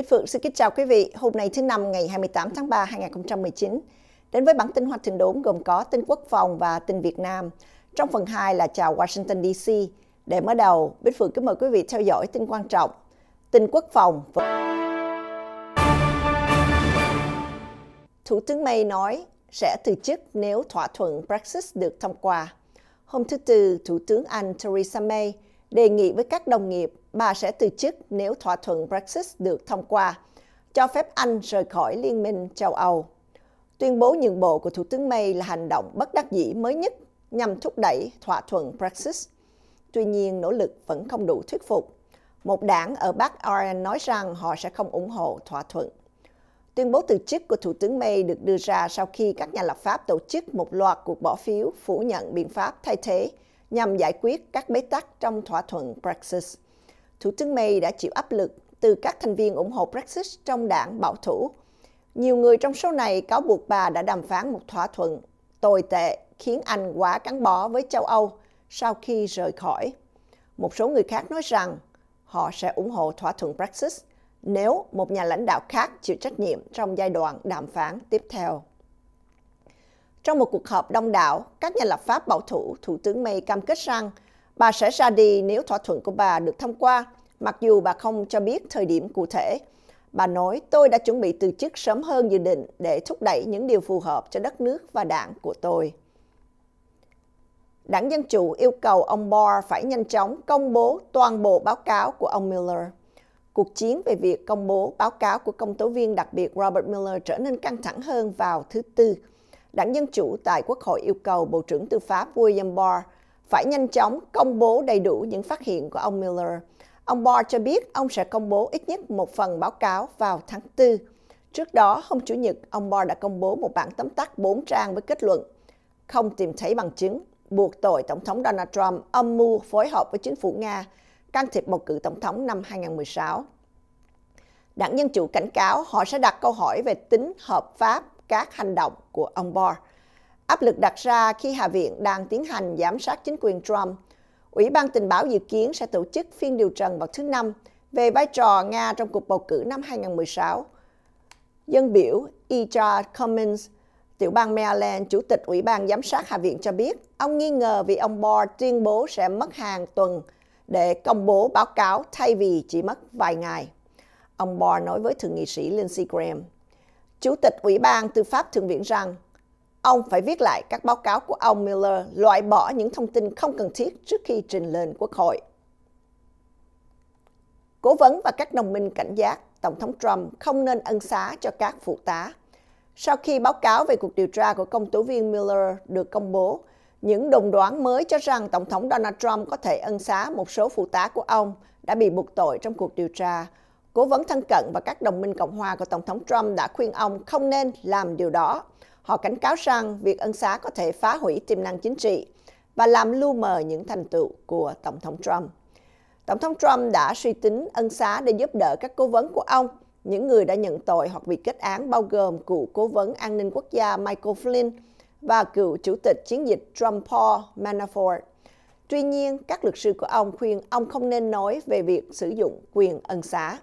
Bích Phượng xin kính chào quý vị. Hôm nay thứ năm ngày 28 tháng 3 2019 đến với bản tin Hoa Thường đốn gồm có tin quốc phòng và tin Việt Nam. Trong phần 2 là chào Washington DC. Để mở đầu, Bích Phượng kính mời quý vị theo dõi tin quan trọng. Tin quốc phòng và... Thủ tướng May nói sẽ từ chức nếu thỏa thuận Brexit được thông qua. Hôm thứ Tư, Thủ tướng Anh Theresa May đề nghị với các đồng nghiệp bà sẽ từ chức nếu thỏa thuận Brexit được thông qua, cho phép Anh rời khỏi Liên minh châu Âu. Tuyên bố nhượng bộ của Thủ tướng May là hành động bất đắc dĩ mới nhất nhằm thúc đẩy thỏa thuận Brexit. Tuy nhiên, nỗ lực vẫn không đủ thuyết phục. Một đảng ở Bắc Ireland nói rằng họ sẽ không ủng hộ thỏa thuận. Tuyên bố từ chức của Thủ tướng May được đưa ra sau khi các nhà lập pháp tổ chức một loạt cuộc bỏ phiếu phủ nhận biện pháp thay thế nhằm giải quyết các bế tắc trong thỏa thuận Brexit. Thủ tướng May đã chịu áp lực từ các thành viên ủng hộ Brexit trong đảng bảo thủ. Nhiều người trong số này cáo buộc bà đã đàm phán một thỏa thuận tồi tệ khiến Anh quá cắn bó với châu Âu sau khi rời khỏi. Một số người khác nói rằng họ sẽ ủng hộ thỏa thuận Brexit nếu một nhà lãnh đạo khác chịu trách nhiệm trong giai đoạn đàm phán tiếp theo. Trong một cuộc họp đông đảo, các nhà lập pháp bảo thủ, Thủ tướng May cam kết rằng Bà sẽ ra đi nếu thỏa thuận của bà được thông qua, mặc dù bà không cho biết thời điểm cụ thể. Bà nói, tôi đã chuẩn bị từ chức sớm hơn dự định để thúc đẩy những điều phù hợp cho đất nước và đảng của tôi. Đảng Dân Chủ yêu cầu ông Barr phải nhanh chóng công bố toàn bộ báo cáo của ông Miller. Cuộc chiến về việc công bố báo cáo của công tố viên đặc biệt Robert Miller trở nên căng thẳng hơn vào thứ Tư. Đảng Dân Chủ tại Quốc hội yêu cầu Bộ trưởng Tư pháp William Barr phải nhanh chóng công bố đầy đủ những phát hiện của ông Miller. Ông Barr cho biết ông sẽ công bố ít nhất một phần báo cáo vào tháng 4. Trước đó, hôm Chủ nhật, ông Barr đã công bố một bản tóm tắt 4 trang với kết luận không tìm thấy bằng chứng, buộc tội Tổng thống Donald Trump âm mưu phối hợp với chính phủ Nga can thiệp bầu cử Tổng thống năm 2016. Đảng nhân Chủ cảnh cáo họ sẽ đặt câu hỏi về tính hợp pháp các hành động của ông Barr áp lực đặt ra khi Hạ viện đang tiến hành giám sát chính quyền Trump. Ủy ban tình báo dự kiến sẽ tổ chức phiên điều trần vào thứ Năm về vai trò Nga trong cuộc bầu cử năm 2016. Dân biểu Ija Cummings, tiểu bang Maryland, chủ tịch Ủy ban Giám sát Hạ viện cho biết, ông nghi ngờ vì ông Barr tuyên bố sẽ mất hàng tuần để công bố báo cáo thay vì chỉ mất vài ngày. Ông Barr nói với Thượng nghị sĩ Lindsey Graham. Chủ tịch Ủy ban Tư pháp Thượng viện rằng, Ông phải viết lại các báo cáo của ông Miller loại bỏ những thông tin không cần thiết trước khi trình lên quốc hội. Cố vấn và các đồng minh cảnh giác Tổng thống Trump không nên ân xá cho các phụ tá. Sau khi báo cáo về cuộc điều tra của công tố viên Miller được công bố, những đồn đoán mới cho rằng Tổng thống Donald Trump có thể ân xá một số phụ tá của ông đã bị buộc tội trong cuộc điều tra. Cố vấn thân cận và các đồng minh Cộng hòa của Tổng thống Trump đã khuyên ông không nên làm điều đó. Họ cảnh cáo rằng việc ân xá có thể phá hủy tiềm năng chính trị và làm lu mờ những thành tựu của Tổng thống Trump. Tổng thống Trump đã suy tính ân xá để giúp đỡ các cố vấn của ông, những người đã nhận tội hoặc bị kết án bao gồm cựu cố vấn an ninh quốc gia Michael Flynn và cựu chủ tịch chiến dịch Trump Paul Manafort. Tuy nhiên, các luật sư của ông khuyên ông không nên nói về việc sử dụng quyền ân xá.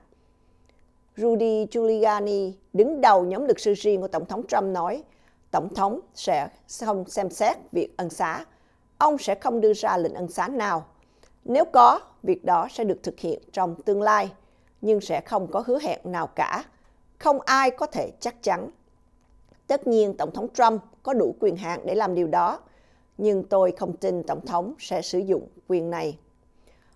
Rudy Giuliani, đứng đầu nhóm luật sư riêng của Tổng thống Trump nói, Tổng thống sẽ không xem xét việc ân xá. Ông sẽ không đưa ra lệnh ân xá nào. Nếu có, việc đó sẽ được thực hiện trong tương lai, nhưng sẽ không có hứa hẹn nào cả. Không ai có thể chắc chắn. Tất nhiên Tổng thống Trump có đủ quyền hạn để làm điều đó, nhưng tôi không tin Tổng thống sẽ sử dụng quyền này.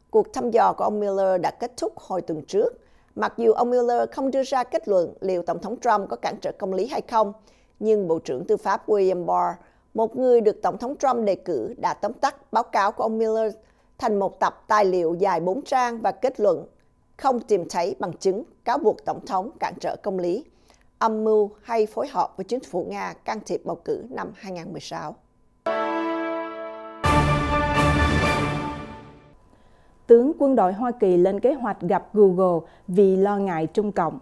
Cuộc thăm dò của ông Miller đã kết thúc hồi tuần trước. Mặc dù ông Miller không đưa ra kết luận liệu Tổng thống Trump có cản trở công lý hay không, nhưng Bộ trưởng Tư pháp William Barr, một người được Tổng thống Trump đề cử, đã tóm tắt báo cáo của ông Miller thành một tập tài liệu dài 4 trang và kết luận không tìm thấy bằng chứng cáo buộc Tổng thống cản trở công lý, âm mưu hay phối hợp với chính phủ Nga can thiệp bầu cử năm 2016. Tướng quân đội Hoa Kỳ lên kế hoạch gặp Google vì lo ngại Trung Cộng.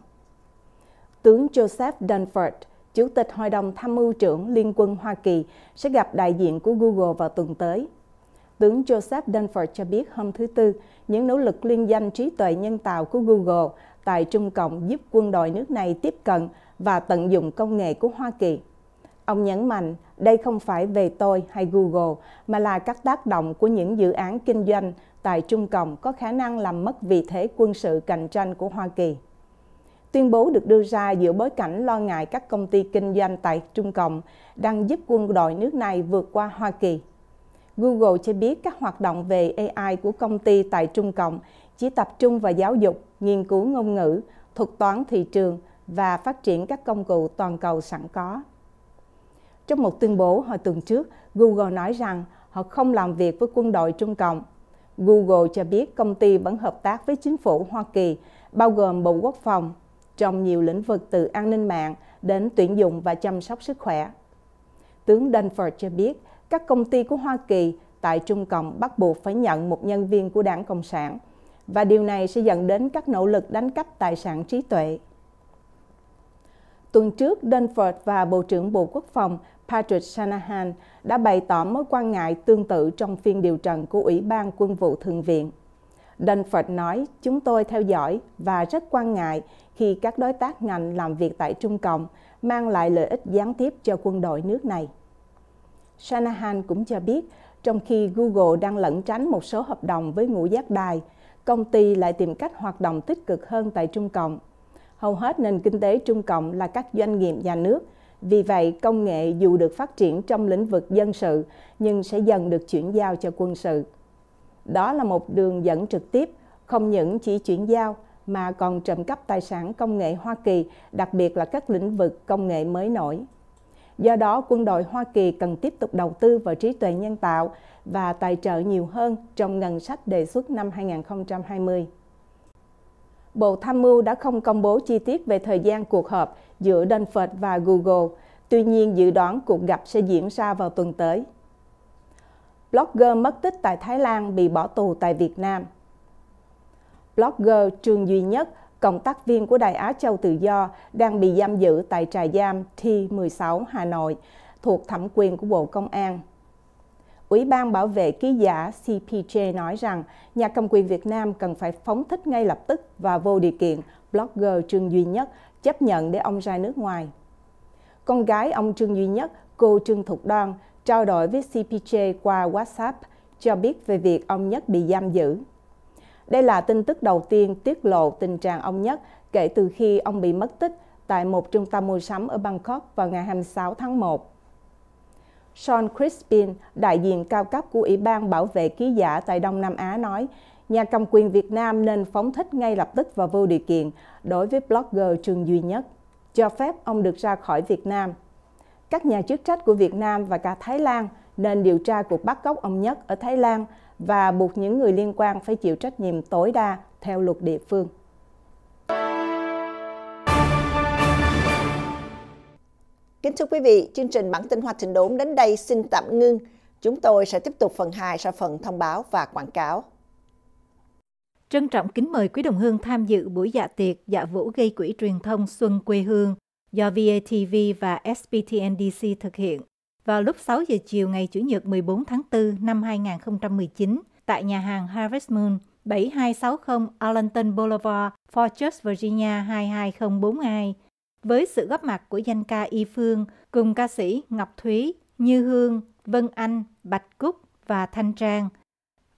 Tướng Joseph Dunford Chủ tịch Hội đồng Tham mưu trưởng Liên quân Hoa Kỳ sẽ gặp đại diện của Google vào tuần tới. Tướng Joseph Dunford cho biết hôm thứ Tư, những nỗ lực liên danh trí tuệ nhân tạo của Google tại Trung Cộng giúp quân đội nước này tiếp cận và tận dụng công nghệ của Hoa Kỳ. Ông nhấn mạnh, đây không phải về tôi hay Google, mà là các tác động của những dự án kinh doanh tại Trung Cộng có khả năng làm mất vị thế quân sự cạnh tranh của Hoa Kỳ. Tuyên bố được đưa ra giữa bối cảnh lo ngại các công ty kinh doanh tại Trung Cộng đang giúp quân đội nước này vượt qua Hoa Kỳ. Google cho biết các hoạt động về AI của công ty tại Trung Cộng chỉ tập trung vào giáo dục, nghiên cứu ngôn ngữ, thuật toán thị trường và phát triển các công cụ toàn cầu sẵn có. Trong một tuyên bố hồi tuần trước, Google nói rằng họ không làm việc với quân đội Trung Cộng. Google cho biết công ty vẫn hợp tác với chính phủ Hoa Kỳ, bao gồm Bộ Quốc phòng, trong nhiều lĩnh vực từ an ninh mạng đến tuyển dụng và chăm sóc sức khỏe. Tướng Dunford cho biết, các công ty của Hoa Kỳ tại Trung Cộng bắt buộc phải nhận một nhân viên của đảng Cộng sản, và điều này sẽ dẫn đến các nỗ lực đánh cắp tài sản trí tuệ. Tuần trước, Dunford và Bộ trưởng Bộ Quốc phòng Patrick Shanahan đã bày tỏ mối quan ngại tương tự trong phiên điều trần của Ủy ban Quân vụ Thượng viện. Dunford nói, chúng tôi theo dõi và rất quan ngại khi các đối tác ngành làm việc tại Trung Cộng mang lại lợi ích gián tiếp cho quân đội nước này. Shanahan cũng cho biết, trong khi Google đang lẩn tránh một số hợp đồng với ngũ giác đài, công ty lại tìm cách hoạt động tích cực hơn tại Trung Cộng. Hầu hết nền kinh tế Trung Cộng là các doanh nghiệp nhà nước, vì vậy công nghệ dù được phát triển trong lĩnh vực dân sự nhưng sẽ dần được chuyển giao cho quân sự. Đó là một đường dẫn trực tiếp, không những chỉ chuyển giao mà còn trộm cắp tài sản công nghệ Hoa Kỳ, đặc biệt là các lĩnh vực công nghệ mới nổi. Do đó, quân đội Hoa Kỳ cần tiếp tục đầu tư vào trí tuệ nhân tạo và tài trợ nhiều hơn trong ngân sách đề xuất năm 2020. Bộ Tham mưu đã không công bố chi tiết về thời gian cuộc họp giữa Danford và Google, tuy nhiên dự đoán cuộc gặp sẽ diễn ra vào tuần tới blogger mất tích tại Thái Lan bị bỏ tù tại Việt Nam. Blogger Trương Duy Nhất, cộng tác viên của Đài Á Châu Tự Do, đang bị giam giữ tại trại giam T16 Hà Nội, thuộc thẩm quyền của Bộ Công an. Ủy ban bảo vệ ký giả CPJ nói rằng nhà cầm quyền Việt Nam cần phải phóng thích ngay lập tức và vô điều kiện blogger Trương Duy Nhất chấp nhận để ông ra nước ngoài. Con gái ông Trương Duy Nhất, cô Trương Thục Đoan, trao đổi với CPJ qua WhatsApp cho biết về việc ông Nhất bị giam giữ. Đây là tin tức đầu tiên tiết lộ tình trạng ông Nhất kể từ khi ông bị mất tích tại một trung tâm mua sắm ở Bangkok vào ngày 26 tháng 1. Sean Crispin, đại diện cao cấp của Ủy ban Bảo vệ Ký giả tại Đông Nam Á nói, nhà cầm quyền Việt Nam nên phóng thích ngay lập tức và vô điều kiện đối với blogger Trương Duy Nhất, cho phép ông được ra khỏi Việt Nam các nhà chức trách của Việt Nam và cả Thái Lan nên điều tra cuộc bắt cóc ông Nhất ở Thái Lan và buộc những người liên quan phải chịu trách nhiệm tối đa theo luật địa phương. Kính thưa quý vị, chương trình bản tin Hoa Thịnh Đốn đến đây xin tạm ngưng. Chúng tôi sẽ tiếp tục phần 2 sau phần thông báo và quảng cáo. Trân trọng kính mời quý đồng hương tham dự buổi dạ tiệc dạ vũ gây quỹ truyền thông Xuân quê hương do VATV và SBTNDC thực hiện vào lúc 6 giờ chiều ngày Chủ nhật 14 tháng 4 năm 2019 tại nhà hàng Harvest Moon, 7260 Arlington Boulevard, Fortress, Virginia 22042 với sự góp mặt của danh ca Y Phương cùng ca sĩ Ngọc Thúy, Như Hương, Vân Anh, Bạch Cúc và Thanh Trang.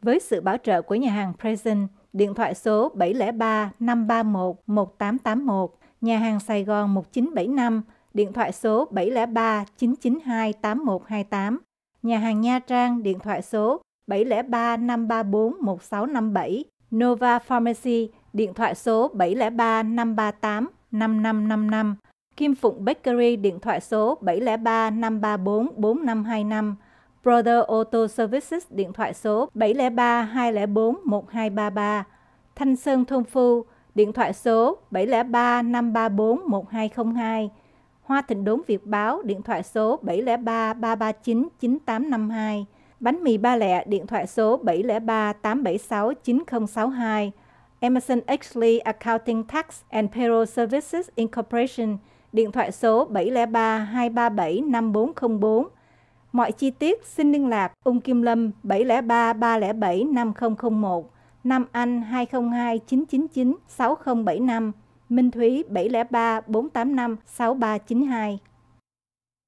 Với sự bảo trợ của nhà hàng Present, điện thoại số 703 531 1881 nhà hàng Sài Gòn 1975, điện thoại số 703 992 8128, nhà hàng Nha Trang, điện thoại số 703 534 1657, Nova Pharmacy, điện thoại số 703 538 5555, Kim Phụng Bakery, điện thoại số 703 534 4525, Brother Auto Services, điện thoại số 703 204 1233, Thanh Sơn Thôn Phu, điện thoại số 703 534 1202. Hoa Thịnh Đốn Việt Báo, điện thoại số 703 339 9852. Bánh mì ba lẹ, điện thoại số 703 876 9062. Emerson Exley Accounting Tax and Payroll Services Incorporation, điện thoại số 703 237 5404. Mọi chi tiết xin liên lạc Ung Kim Lâm 703 307 5001. Nam Anh 202 999 6075, Minh Thúy 703 485 6392.